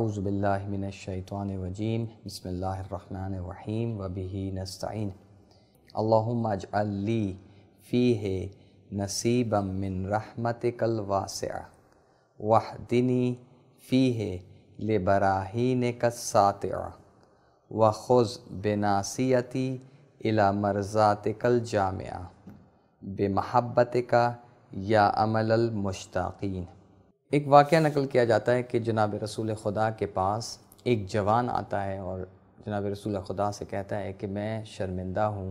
आउज़बिल्लिमिनशैतवानवजीम बसमीम वबी नस्तीन अल्लाजअली फ़ी है नसीब मिन रहमत कल वास वाहदिनी फ़ी है लबराहीन कसात व खुज़ बेनासीती इला मरजात कल जाम बेमहब्बत का या अमल मुश्ताकीन एक वाक़ नकल किया जाता है कि जनाब रसूल खुदा के पास एक जवान आता है और जनाब रसूल खुदा से कहता है कि मैं शर्मिंदा हूँ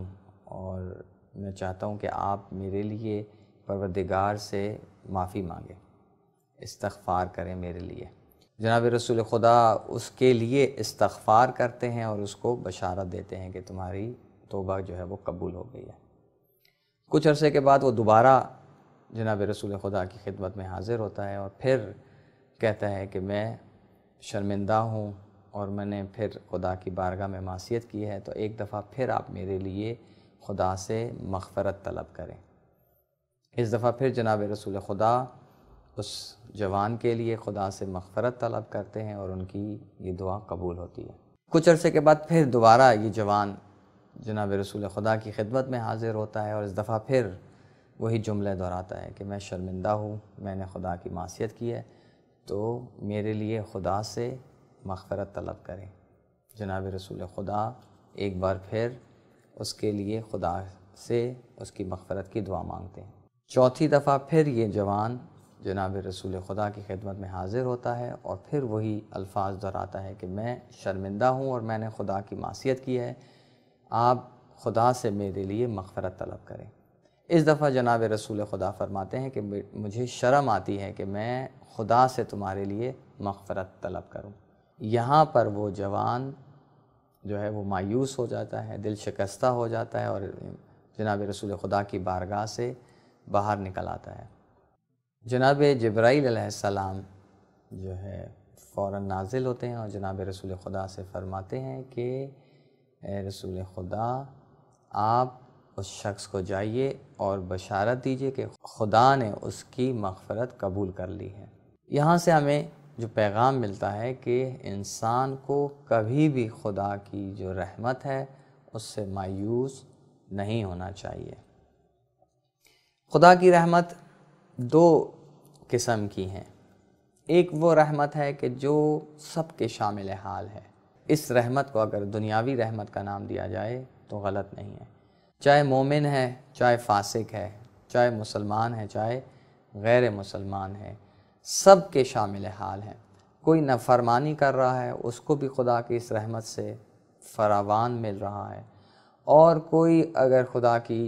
और मैं चाहता हूँ कि आप मेरे लिए परवरदिगार से माफ़ी मांगें इस्तफ़ार करें मेरे लिए जनाब रसूल खुदा उसके लिए इस्तफ़ार करते हैं और उसको बशारत देते हैं कि तुम्हारी तोबा जो है वो कबूल हो गई है कुछ अरसे के बाद वो दोबारा जनाब रसूल खुदा की खिदमत में हाज़िर होता है और फिर कहता है कि मैं शर्मिंदा हूँ और मैंने फिर खुदा की बारगाह में मासीत की है तो एक दफ़ा फिर आप मेरे लिए खुदा से मगफरत तलब करें इस दफ़ा फिर जनाब रसूल खुदा उस जवान के लिए खुदा से मगफरत तलब करते हैं और उनकी ये दुआ कबूल होती है कुछ अरसे के बाद फिर दोबारा ये जवान जनाब रसूल खुदा की खिदमत में हाज़िर होता है और इस दफ़ा फिर वही जुमले दोहराता है कि मैं शर्मिंदा हूँ मैंने खुदा की मासीत की है तो मेरे लिए खुदा से मगफरत तलब करें जनाब रसूल खुदा एक बार फिर उसके लिए खुदा से उसकी मखफरत की दुआ मांगते हैं चौथी दफ़ा फिर ये जवान जनाब रसूल खुदा की खिदमत में हाजिर होता है और फिर वही अल्फाज दोहराता है कि मैं शर्मिंदा हूँ और मैंने खुदा की मासीत की है आप खुदा से मेरे लिए मगफरत तलब करें इस दफ़ा जनाब रसूल खुदा फरमाते हैं कि मुझे शर्म आती है कि मैं खुदा से तुम्हारे लिए मफ़रत तलब करूँ यहाँ पर वो जवान जो है वो मायूस हो जाता है दिल शिकस्ता हो जाता है और जनाब रसूल खुदा की बारगाह से बाहर निकल आता है जनाब जब्राईसम जो है फ़ौर नाजिल होते हैं और जनाब रसूल खुदा से फ़रमाते हैं कि रसूल खुदा आप उस शख्स को जाइए और बशारत दीजिए कि खुदा ने उसकी मगफरत कबूल कर ली है यहाँ से हमें जो पैगाम मिलता है कि इंसान को कभी भी खुदा की जो रहमत है उससे मायूस नहीं होना चाहिए खुदा की रहमत दो किस्म की हैं एक वो रहमत है कि जो सब के शामिल हाल है इस रहमत को अगर दुनियावी रहमत का नाम दिया जाए तो गलत नहीं है चाहे मोमिन है चाहे फासिक है चाहे मुसलमान है चाहे गैर मुसलमान है सब के शामिल हाल हैं कोई नफरमानी कर रहा है उसको भी खुदा की इस रहमत से फरावान मिल रहा है और कोई अगर खुदा की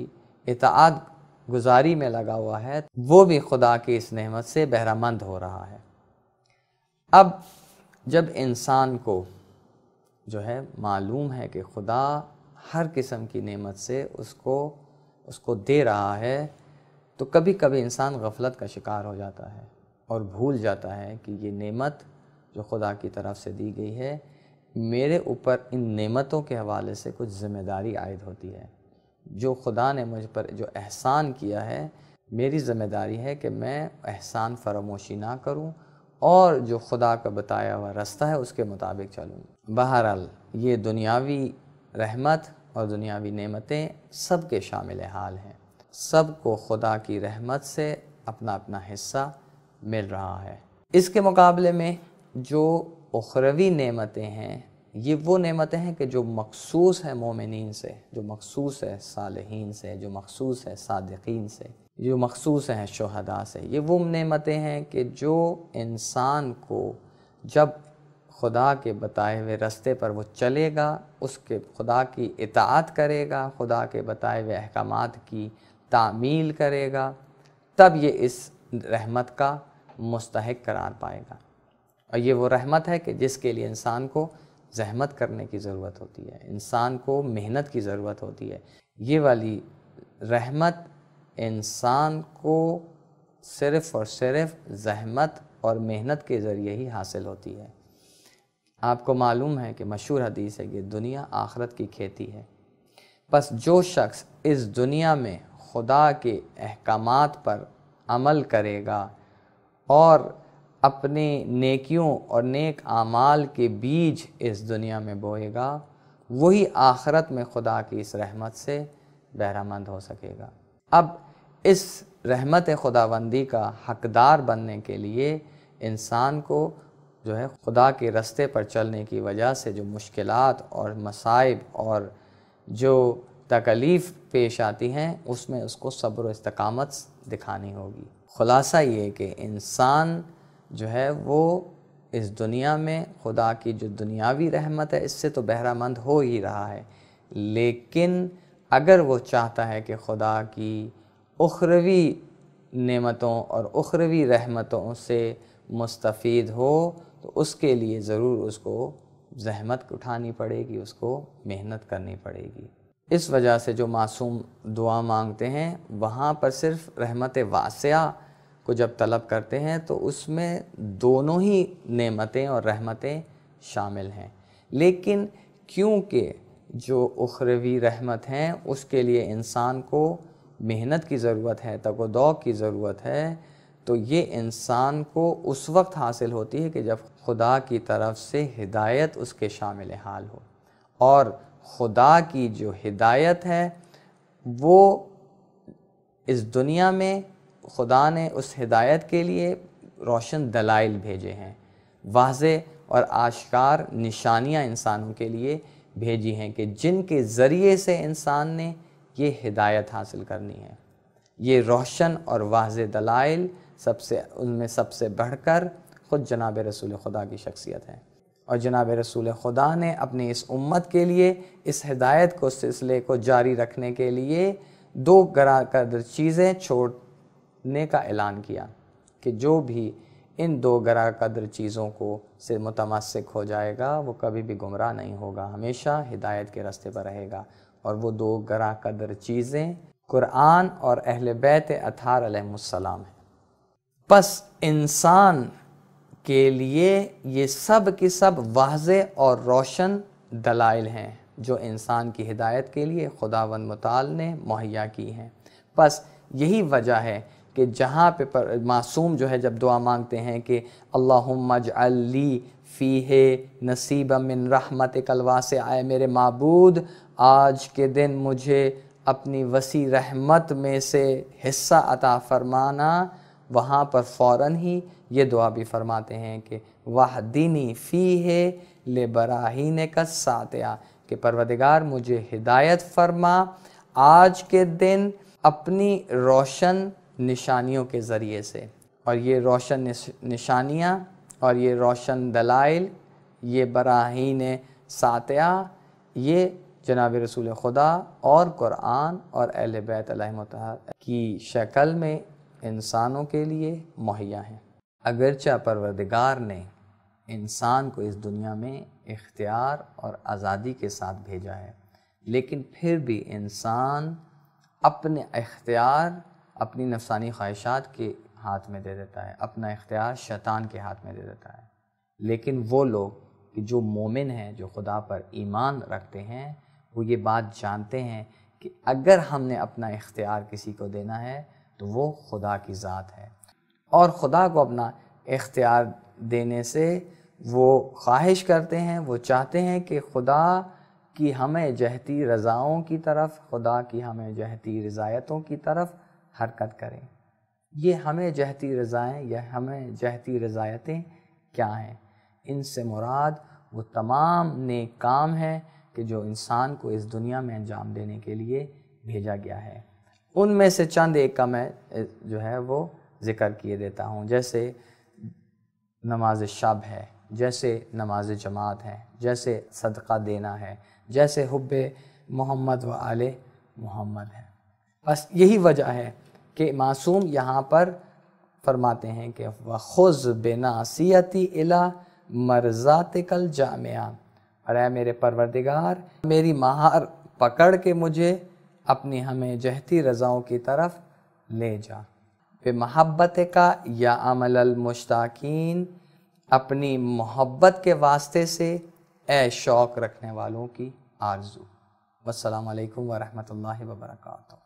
इतात गुजारी में लगा हुआ है वो भी खुदा की इस नहमत से बहरामंद हो रहा है अब जब इंसान को जो है मालूम है कि खुदा हर किस्म की नेमत से उसको उसको दे रहा है तो कभी कभी इंसान गफलत का शिकार हो जाता है और भूल जाता है कि ये नेमत जो खुदा की तरफ से दी गई है मेरे ऊपर इन नेमतों के हवाले से कुछ ज़िम्मेदारी आयद होती है जो खुदा ने मुझ पर जो एहसान किया है मेरी ज़िम्मेदारी है कि मैं एहसान फरामोशी ना करूं और जो खुदा का बताया हुआ रास्ता है उसके मुताबिक चलूँ बहरहाल ये दुनियावी रहमत और दुनियावी नेमतें सब के शामिल हाल हैं सब को खुदा की रहमत से अपना अपना हिस्सा मिल रहा है इसके मुकाबले में जो उखरवी नेमतें हैं ये वो नेमतें हैं कि जो मखसूस है मोमिन से जो मखसूस है सालहीन से जो मखसूस है सादकिन से जो मखसूस है शहदा से ये वो नेमतें हैं कि जो इंसान को जब खुदा के बताए हुए रास्ते पर वो चलेगा उसके खुदा की इतात करेगा खुदा के बताए हुए अहकाम की तामील करेगा तब ये इस रहमत का मुस्तक करार पाएगा और ये वो रहमत है कि जिसके लिए इंसान को जहमत करने की ज़रूरत होती है इंसान को मेहनत की ज़रूरत होती है ये वाली रहमत इंसान को सिर्फ़ और सिर्फ़ जहमत और मेहनत के ज़रिए ही हासिल होती है आपको मालूम है कि मशहूर हदीस है कि दुनिया आखरत की खेती है बस जो शख्स इस दुनिया में खुदा के अहकाम पर अमल करेगा और अपने नेकियों और नेक आमाल के बीज इस दुनिया में बोएगा वही आखरत में खुदा की इस रहमत से बहरामंद हो सकेगा अब इस रहमत खुदाबंदी का हकदार बनने के लिए इंसान को जो है खुदा के रस्ते पर चलने की वजह से जो मुश्किल और मसाइब और जो तकलीफ़ पेश आती हैं उसमें उसको सब्र इस्तकामत दिखानी होगी ख़ुलासा ये कि इंसान जो है वो इस दुनिया में खुदा की जो दुनियावी रहमत है इससे तो बहरामंद हो ही रहा है लेकिन अगर वो चाहता है कि खुदा की उखरवी नेमतों और उखरवी रहमतों से मुस्तफ़ हो तो उसके लिए ज़रूर उसको जहमत उठानी पड़ेगी उसको मेहनत करनी पड़ेगी इस वजह से जो मासूम दुआ मांगते हैं वहाँ पर सिर्फ रहमत वास्या को जब तलब करते हैं तो उसमें दोनों ही नेमतें और रहमतें शामिल हैं लेकिन क्योंकि जो उखरवी रहमत हैं उसके लिए इंसान को मेहनत की ज़रूरत है तगोदौ की ज़रूरत है तो ये इंसान को उस वक्त हासिल होती है कि जब खुदा की तरफ से हिदायत उसके शामिल हाल हो और खुदा की जो हिदायत है वो इस दुनिया में खुदा ने उस हिदायत के लिए रोशन दलाइल भेजे हैं वाज और आशकार निशानियाँ इंसानों के लिए भेजी हैं कि जिनके ज़रिए से इंसान ने ये हिदायत हासिल करनी है ये रोशन और वाज दलाइल सबसे उनमें सबसे बढ़कर ख़ुद जनाब रसूल खुदा की शख्सियत है और जनाब रसूल खुदा ने अपनी इस उम्मत के लिए इस हिदायत को सिलसिले को जारी रखने के लिए दो गरा कदर चीज़ें छोड़ने का ऐलान किया कि जो भी इन दो गरा कदर चीज़ों को से मुतमसक हो जाएगा वो कभी भी गुमराह नहीं होगा हमेशा हिदायत के रास्ते पर रहेगा और वो दो गरा कदर चीज़ें कुरान और अहल बैत अथार अलैहिस्सलाम हैं बस इंसान के लिए ये सब के सब वाज और रोशन दलाइल हैं जो इंसान की हिदायत के लिए खुदावन मताल ने मुहैया की हैं बस यही वजह है कि जहाँ पे पर मासूम जो है जब दुआ मांगते हैं कि अली फ़ी है नसीब मिन रहमत कलवा से आए मेरे मबूद आज के दिन मुझे अपनी वसी रहमत में से हिस्सा अता फरमाना वहाँ पर फ़ौर ही ये दुआ भी फरमाते हैं कि वाह दीनी फ़ी है ले बराहीन का सातिया कि परवदगार मुझे हिदायत फरमा आज के दिन अपनी रोशन निशानियों के ज़रिए से और ये रोशन निशानियाँ और ये रोशन दलाइल ये बराहीन सातिया ये जनाब रसूल खुदा और कुरान और अहल बैत की शक्ल में इंसानों के लिए मुहैया हैं अगरचा परवरदिगार ने इंसान को इस दुनिया में इख्तियार और आज़ादी के साथ भेजा है लेकिन फिर भी इंसान अपने इख्तियार अपनी नफसानी ख्वाहिशात के हाथ में दे देता है अपना इख्तियार शैतान के हाथ में दे देता है लेकिन वो लोग कि जो मोमिन हैं जो खुदा पर ईमान रखते हैं वो ये बात जानते हैं कि अगर हमने अपना इख्तियार किसी को देना है तो वो खुदा की ज़ात है और ख़ुदा को अपना इख्तियार देने से वो ख्वाहिश करते हैं वो चाहते हैं कि खुदा की हमें जहती रज़ाओं की तरफ खुदा की हमें जहती रज़ायतों की तरफ हरकत करें ये हमें जहती रज़ाएँ या हमें जहती रज़ायतें क्या हैं इनसे मुराद वो तमाम नेक काम है कि जो इंसान को इस दुनिया में अंजाम देने के लिए भेजा गया है उनमें से चंद एक का मैं जो है वो ज़िक्र किए देता हूँ जैसे नमाज शब है जैसे नमाज जमात है जैसे सदका देना है जैसे हुब मोहम्मद व आल मोहम्मद है बस यही वजह है कि मासूम यहाँ पर फरमाते हैं कि वह खुज बेनासीती मरज़ात मर्जात कल जामिया और मेरे परवरदिगार मेरी महार पकड़ के मुझे अपनी हमें जहती रज़ाओं की तरफ ले जा महब्बत का या अमल मुश्ताकीन अपनी मोहब्बत के वास्ते से ए शौक़ रखने वालों की आरजू वालकम वरहमल वर्का